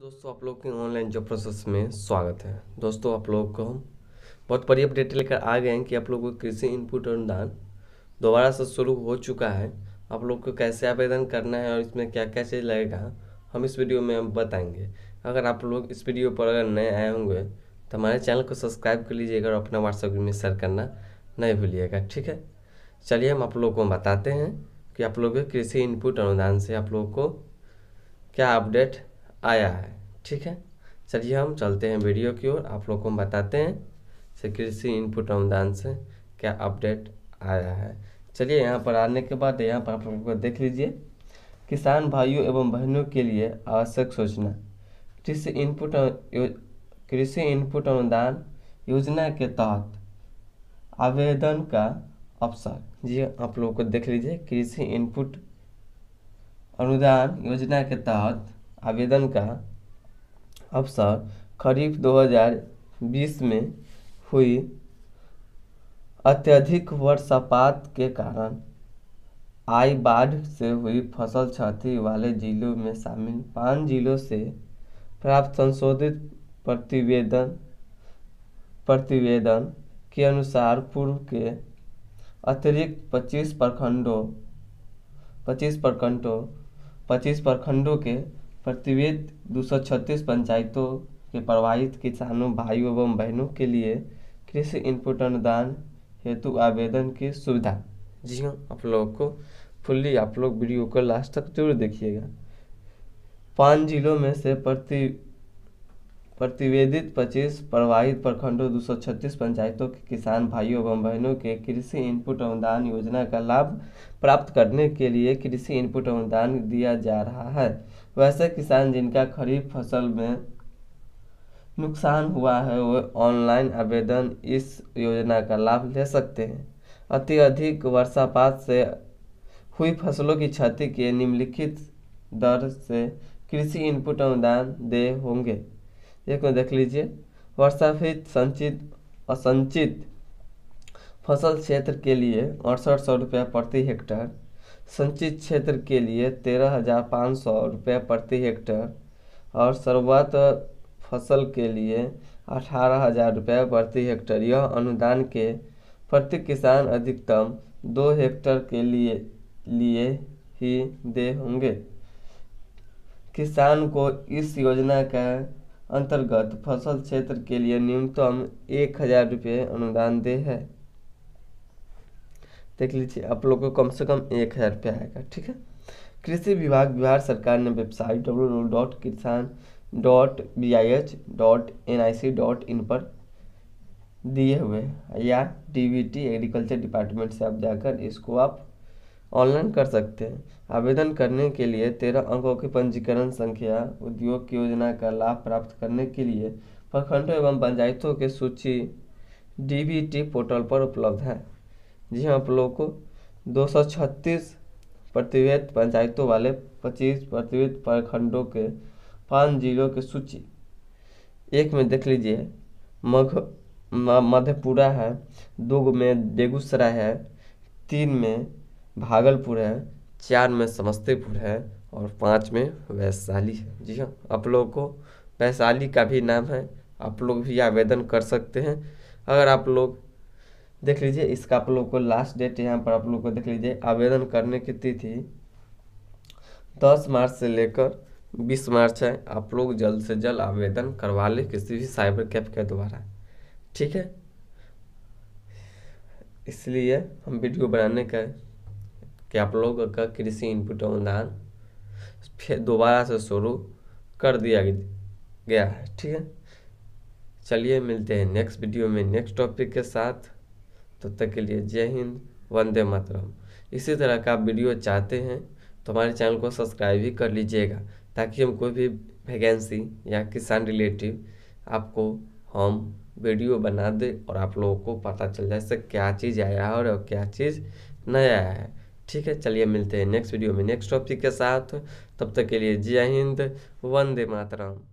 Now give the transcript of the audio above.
दोस्तों आप लोग के ऑनलाइन जॉब प्रोसेस में स्वागत है दोस्तों आप लोग को हम बहुत बड़ी अपडेट लेकर आ गए हैं कि आप लोगों को कृषि इनपुट अनुदान दोबारा से शुरू हो चुका है आप लोग को कैसे आवेदन करना है और इसमें क्या क्या चीज़ लगेगा हम इस वीडियो में बताएंगे अगर आप लोग इस वीडियो पर अगर नए आए होंगे तो हमारे चैनल को सब्सक्राइब कर लीजिएगा और अपना व्हाट्सएप में शेयर करना नहीं भूलिएगा ठीक है चलिए हम आप लोग को बताते हैं कि आप लोग कृषि इनपुट अनुदान से आप लोग को क्या अपडेट आया है ठीक है चलिए हम चलते हैं वीडियो की ओर आप लोग को हम बताते हैं से कृषि इनपुट अनुदान से क्या अपडेट आया है चलिए यहाँ पर आने के बाद यहाँ पर आप लोग देख लीजिए किसान भाइयों एवं बहनों के लिए आवश्यक सूचना कृषि इनपुट कृषि इनपुट अनुदान योजना के तहत आवेदन का अवसर जी हाँ, आप लोगों को देख लीजिए कृषि इनपुट अनुदान योजना के तहत आवेदन का अवसर खरीफ 2020 में हुई अत्यधिक वर्षापात के कारण आई बाढ़ से हुई फसल क्षति वाले जिलों में शामिल पाँच जिलों से प्राप्त संशोधित प्रतिवेदन प्रतिवेदन के अनुसार पूर्व के अतिरिक्त 25 प्रखंडों 25 प्रखंडों 25 प्रखंडों के प्रतिवेद 236 पंचायतों के प्रभावित किसानों भाई एवं बहनों के लिए कृषि इनपुट अनुदान हेतु आवेदन की सुविधा जी हाँ आप लोगों को फुल्ली आप लोग वीडियो को लास्ट तक जरूर देखिएगा पाँच जिलों में से प्रति प्रतिवेदित 25 प्रवाहित प्रखंडों 236 पंचायतों के किसान भाइयों एवं बहनों के कृषि इनपुट अनुदान योजना का लाभ प्राप्त करने के लिए कृषि इनपुट अनुदान दिया जा रहा है वैसे किसान जिनका खरीफ फसल में नुकसान हुआ है वे ऑनलाइन आवेदन इस योजना का लाभ ले सकते हैं अति अधिक वर्षापात से हुई फसलों की क्षति के निम्नलिखित दर से कृषि इनपुट अनुदान दे होंगे एक में देख लीजिए फित संचित असंचित फसल क्षेत्र के लिए अड़सठ सौ रुपये प्रति हेक्टर संचित क्षेत्र के लिए तेरह हज़ार पाँच सौ रुपये प्रति हेक्टेयर और शुरुआत फसल के लिए अठारह हज़ार रुपये प्रति हेक्टेयर यह अनुदान के प्रति किसान अधिकतम दो हेक्टेयर के लिए लिए ही दे होंगे किसान को इस योजना का अंतर्गत फसल क्षेत्र के लिए न्यूनतम एक हजार रुपये अनुदान दे है देख लीजिए आप लोग को कम से कम एक हज़ार रुपया आएगा ठीक है कृषि विभाग बिहार सरकार ने वेबसाइट डब्ल्यू डब्ल्यू डॉट किसान dot B I H dot N I C dot in पर दिए हुए या D B T agriculture department से आप जाकर इसको आप ऑनलाइन कर सकते हैं आवेदन करने के लिए तेरह अंकों की पंजीकरण संख्या उद्योग की योजना का लाभ प्राप्त करने के लिए प्रखंडों एवं पंचायतों की सूची डी पोर्टल पर उपलब्ध है जी हाँ आप लोगों को दो सौ छत्तीस प्रतिवेद पंचायतों वाले पच्चीस प्रतिवेद प्रखंडों के पाँच जिलों की सूची एक में देख लीजिए मघ मधेपुरा है दो में बेगूसराय है तीन में भागलपुर है चार में समस्तीपुर है और पाँच में वैशाली है जी हाँ आप लोगों को वैशाली का भी नाम है आप लोग भी आवेदन कर सकते हैं अगर आप लोग देख लीजिए इसका आप लोग को लास्ट डेट यहाँ पर आप लोग को देख लीजिए आवेदन करने की तिथि दस मार्च से लेकर बीस मार्च है आप लोग जल्द से जल्द आवेदन करवा लें किसी भी साइबर कैफ के द्वारा ठीक है इसलिए हम वीडियो बनाने का कि आप लोगों का कृषि इनपुट अनुदान फिर दोबारा से शुरू कर दिया गया है ठीक है चलिए मिलते हैं नेक्स्ट वीडियो में नेक्स्ट टॉपिक के साथ तब तो तक के लिए जय हिंद वंदे मातरम इसी तरह का आप वीडियो चाहते हैं तो हमारे चैनल को सब्सक्राइब भी कर लीजिएगा ताकि हम कोई भी वैकेंसी या किसान रिलेटिव आपको हम वीडियो बना दे और आप लोगों को पता चल जाए इससे क्या चीज़ आया है और क्या चीज़ नया आया है ठीक है चलिए मिलते हैं नेक्स्ट वीडियो में नेक्स्ट टॉपिक के साथ तब तक के लिए जय हिंद वंदे मातरम